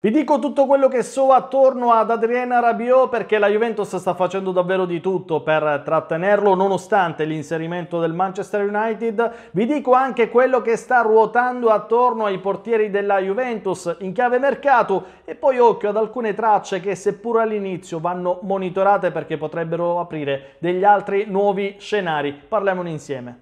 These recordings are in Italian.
Vi dico tutto quello che so attorno ad Adriana Rabiot perché la Juventus sta facendo davvero di tutto per trattenerlo nonostante l'inserimento del Manchester United. Vi dico anche quello che sta ruotando attorno ai portieri della Juventus in chiave mercato e poi occhio ad alcune tracce che seppur all'inizio vanno monitorate perché potrebbero aprire degli altri nuovi scenari. Parliamone insieme.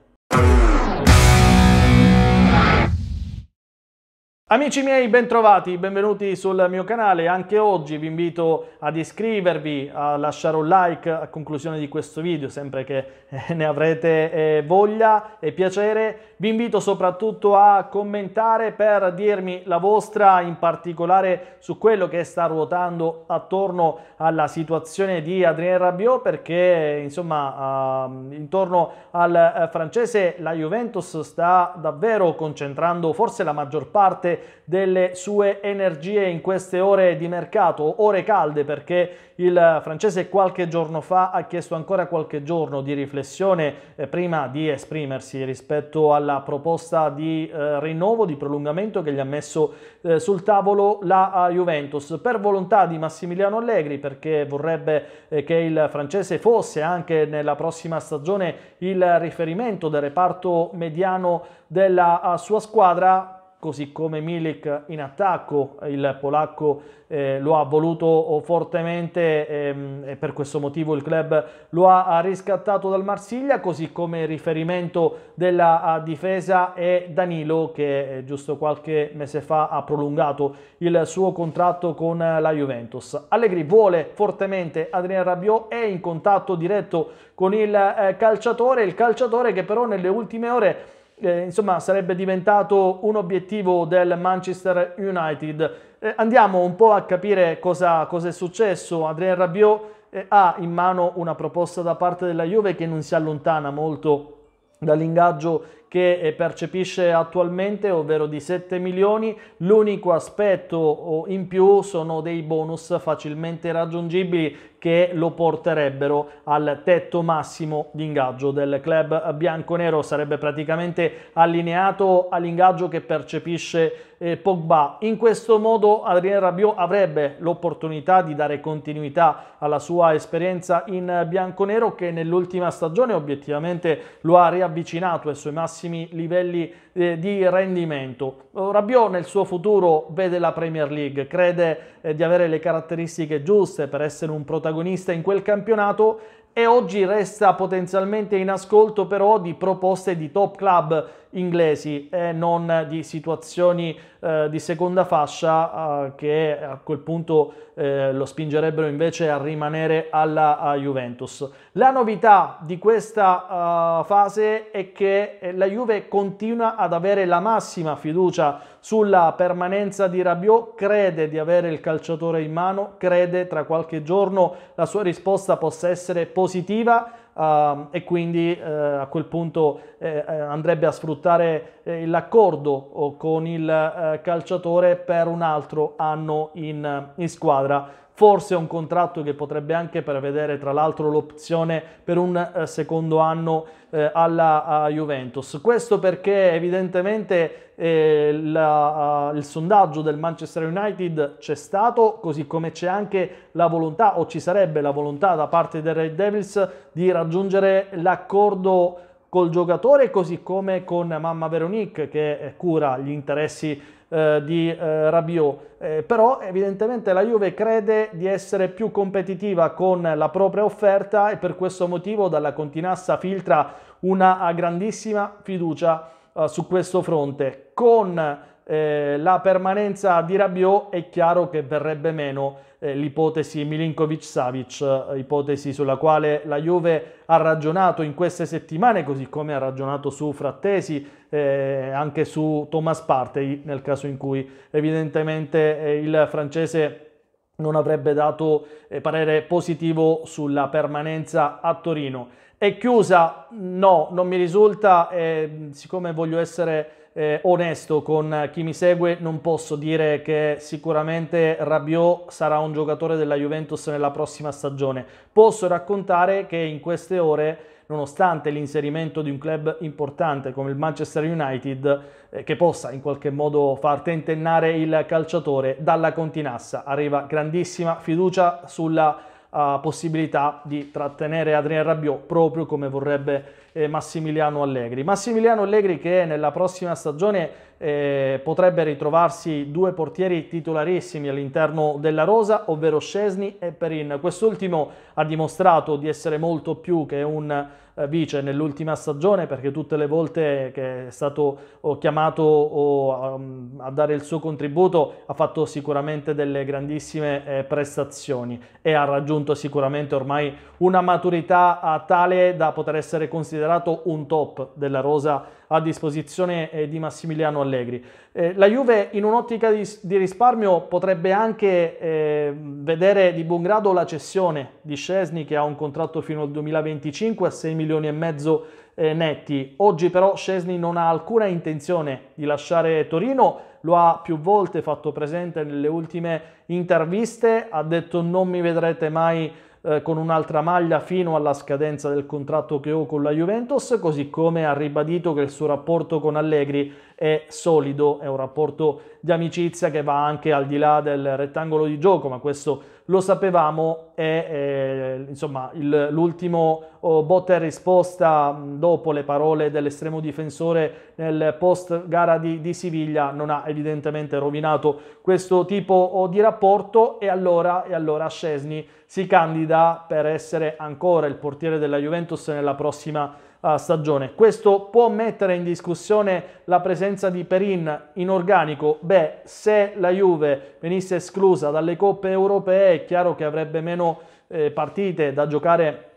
Amici miei, bentrovati, benvenuti sul mio canale. Anche oggi vi invito ad iscrivervi, a lasciare un like a conclusione di questo video, sempre che eh, ne avrete eh, voglia e piacere. Vi invito soprattutto a commentare per dirmi la vostra, in particolare su quello che sta ruotando attorno alla situazione di Adrien Rabiot, perché insomma ehm, intorno al eh, francese la Juventus sta davvero concentrando forse la maggior parte delle sue energie in queste ore di mercato, ore calde perché il francese qualche giorno fa ha chiesto ancora qualche giorno di riflessione eh, prima di esprimersi rispetto alla proposta di eh, rinnovo, di prolungamento che gli ha messo eh, sul tavolo la eh, Juventus per volontà di Massimiliano Allegri perché vorrebbe eh, che il francese fosse anche nella prossima stagione il riferimento del reparto mediano della eh, sua squadra così come Milik in attacco, il polacco eh, lo ha voluto eh, fortemente ehm, e per questo motivo il club lo ha riscattato dal Marsiglia, così come riferimento della difesa è Danilo che eh, giusto qualche mese fa ha prolungato il suo contratto con la Juventus. Allegri vuole fortemente Adrien Rabiot, è in contatto diretto con il eh, calciatore, il calciatore che però nelle ultime ore eh, insomma sarebbe diventato un obiettivo del Manchester United. Eh, andiamo un po' a capire cosa, cosa è successo. Adrien Rabiot eh, ha in mano una proposta da parte della Juve che non si allontana molto dall'ingaggio che eh, percepisce attualmente, ovvero di 7 milioni. L'unico aspetto in più sono dei bonus facilmente raggiungibili che lo porterebbero al tetto massimo di ingaggio del club bianconero. Sarebbe praticamente allineato all'ingaggio che percepisce eh, Pogba. In questo modo Adrien Rabiot avrebbe l'opportunità di dare continuità alla sua esperienza in bianconero che nell'ultima stagione obiettivamente lo ha riavvicinato ai suoi massimi massimi livelli eh, di rendimento. Eh, Rabiot nel suo futuro vede la Premier League, crede eh, di avere le caratteristiche giuste per essere un protagonista in quel campionato e oggi resta potenzialmente in ascolto però di proposte di top club inglesi e non di situazioni eh, di seconda fascia eh, che a quel punto eh, lo spingerebbero invece a rimanere alla Juventus. La novità di questa uh, fase è che eh, la Juve continua ad avere la massima fiducia sulla permanenza di Rabiot, crede di avere il calciatore in mano, crede tra qualche giorno la sua risposta possa essere positiva positiva Uh, e quindi uh, a quel punto eh, eh, andrebbe a sfruttare eh, l'accordo con il eh, calciatore per un altro anno in, in squadra. Forse un contratto che potrebbe anche prevedere tra l'altro l'opzione per un eh, secondo anno alla Juventus. Questo perché evidentemente eh, la, uh, il sondaggio del Manchester United c'è stato, così come c'è anche la volontà, o ci sarebbe la volontà da parte del Red Devils di raggiungere l'accordo col giocatore, così come con mamma Veronique che eh, cura gli interessi eh, di eh, Rabiot. Eh, però evidentemente la Juve crede di essere più competitiva con la propria offerta e per questo motivo dalla Continassa filtra una grandissima fiducia eh, su questo fronte. Con eh, la permanenza di Rabiot è chiaro che verrebbe meno eh, l'ipotesi Milinkovic-Savic, eh, ipotesi sulla quale la Juve ha ragionato in queste settimane, così come ha ragionato su Frattesi, eh, anche su Thomas Partey, nel caso in cui evidentemente il francese non avrebbe dato parere positivo sulla permanenza a Torino. È chiusa? No, non mi risulta, eh, siccome voglio essere eh, onesto con chi mi segue, non posso dire che sicuramente Rabiot sarà un giocatore della Juventus nella prossima stagione. Posso raccontare che in queste ore nonostante l'inserimento di un club importante come il Manchester United, eh, che possa in qualche modo far tentennare il calciatore dalla continassa. Arriva grandissima fiducia sulla uh, possibilità di trattenere Adrien Rabiot proprio come vorrebbe eh, Massimiliano Allegri. Massimiliano Allegri che nella prossima stagione eh, potrebbe ritrovarsi due portieri titolarissimi all'interno della rosa, ovvero Scesni e Perin. Quest'ultimo ha dimostrato di essere molto più che un eh, vice nell'ultima stagione perché tutte le volte che è stato oh, chiamato um, a dare il suo contributo ha fatto sicuramente delle grandissime eh, prestazioni e ha raggiunto sicuramente ormai una maturità eh, tale da poter essere considerato un top della rosa a disposizione eh, di Massimiliano Allegri. Eh, la Juve in un'ottica di, di risparmio potrebbe anche eh, vedere di buon grado la cessione di Scesni che ha un contratto fino al 2025 a 6 milioni e mezzo eh, netti. Oggi però Scesni non ha alcuna intenzione di lasciare Torino, lo ha più volte fatto presente nelle ultime interviste, ha detto non mi vedrete mai eh, con un'altra maglia fino alla scadenza del contratto che ho con la Juventus, così come ha ribadito che il suo rapporto con Allegri è solido, è un rapporto di amicizia che va anche al di là del rettangolo di gioco, ma questo lo sapevamo, è, è insomma, il, l'ultimo oh, botta e risposta dopo le parole dell'estremo difensore nel post gara di, di Siviglia non ha evidentemente rovinato questo tipo oh, di rapporto e allora, e allora Scesni si candida per essere ancora il portiere della Juventus nella prossima stagione. Questo può mettere in discussione la presenza di Perin in organico? Beh, se la Juve venisse esclusa dalle coppe europee è chiaro che avrebbe meno eh, partite da giocare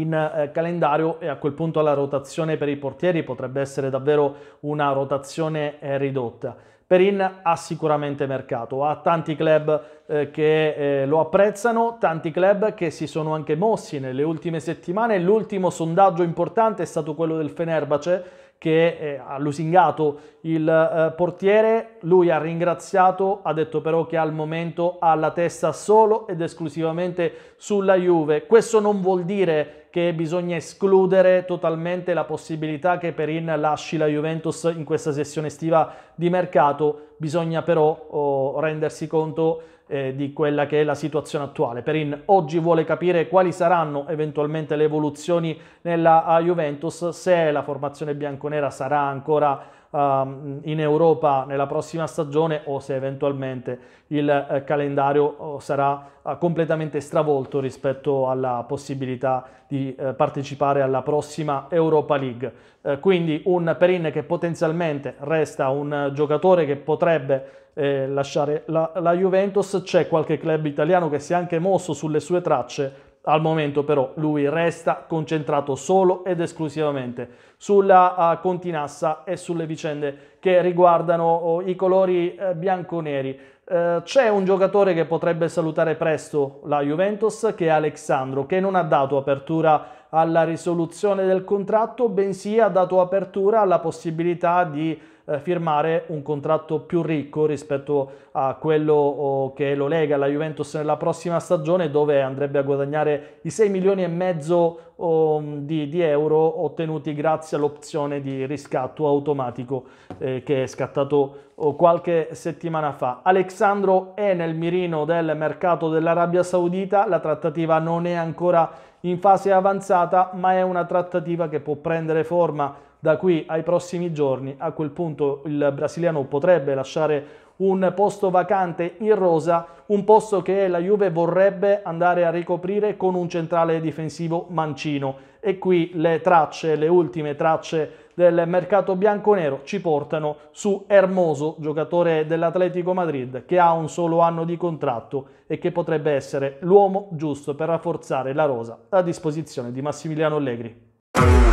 in eh, calendario e a quel punto la rotazione per i portieri potrebbe essere davvero una rotazione eh, ridotta. Perin ha sicuramente mercato, ha tanti club eh, che lo apprezzano, tanti club che si sono anche mossi nelle ultime settimane. L'ultimo sondaggio importante è stato quello del Fenerbace che eh, ha lusingato il eh, portiere, lui ha ringraziato, ha detto però che al momento ha la testa solo ed esclusivamente sulla Juve. Questo non vuol dire che bisogna escludere totalmente la possibilità che Perin lasci la Juventus in questa sessione estiva di mercato, bisogna però oh, rendersi conto eh, di quella che è la situazione attuale. Perin oggi vuole capire quali saranno eventualmente le evoluzioni nella eh, Juventus, se la formazione bianconera sarà ancora um, in Europa nella prossima stagione o se eventualmente il eh, calendario oh, sarà eh, completamente stravolto rispetto alla possibilità di eh, partecipare alla prossima Europa League. Eh, quindi un Perin che potenzialmente resta un giocatore che potrebbe eh, lasciare la, la Juventus, c'è qualche club italiano che si è anche mosso sulle sue tracce al momento però lui resta concentrato solo ed esclusivamente sulla uh, continassa e sulle vicende che riguardano uh, i colori uh, bianco-neri. Eh, c'è un giocatore che potrebbe salutare presto la Juventus che è Alexandro che non ha dato apertura alla risoluzione del contratto bensì ha dato apertura alla possibilità di eh, firmare un contratto più ricco rispetto a quello oh, che lo lega alla Juventus nella prossima stagione dove andrebbe a guadagnare i 6 milioni e mezzo oh, di, di, euro ottenuti grazie all'opzione di riscatto automatico eh, che è scattato oh, qualche settimana fa. Alexandro è nel mirino del mercato dell'Arabia Saudita, la trattativa non è ancora in fase avanzata, ma è una trattativa che può prendere forma da qui ai prossimi giorni. A quel punto il brasiliano potrebbe lasciare un posto vacante in rosa, un posto che la Juve vorrebbe andare a ricoprire con un centrale difensivo mancino. E qui le tracce, le ultime tracce del mercato bianconero ci portano su Hermoso, giocatore dell'Atletico Madrid, che ha un solo anno di contratto e che potrebbe essere l'uomo giusto per rafforzare la rosa a disposizione di Massimiliano Allegri.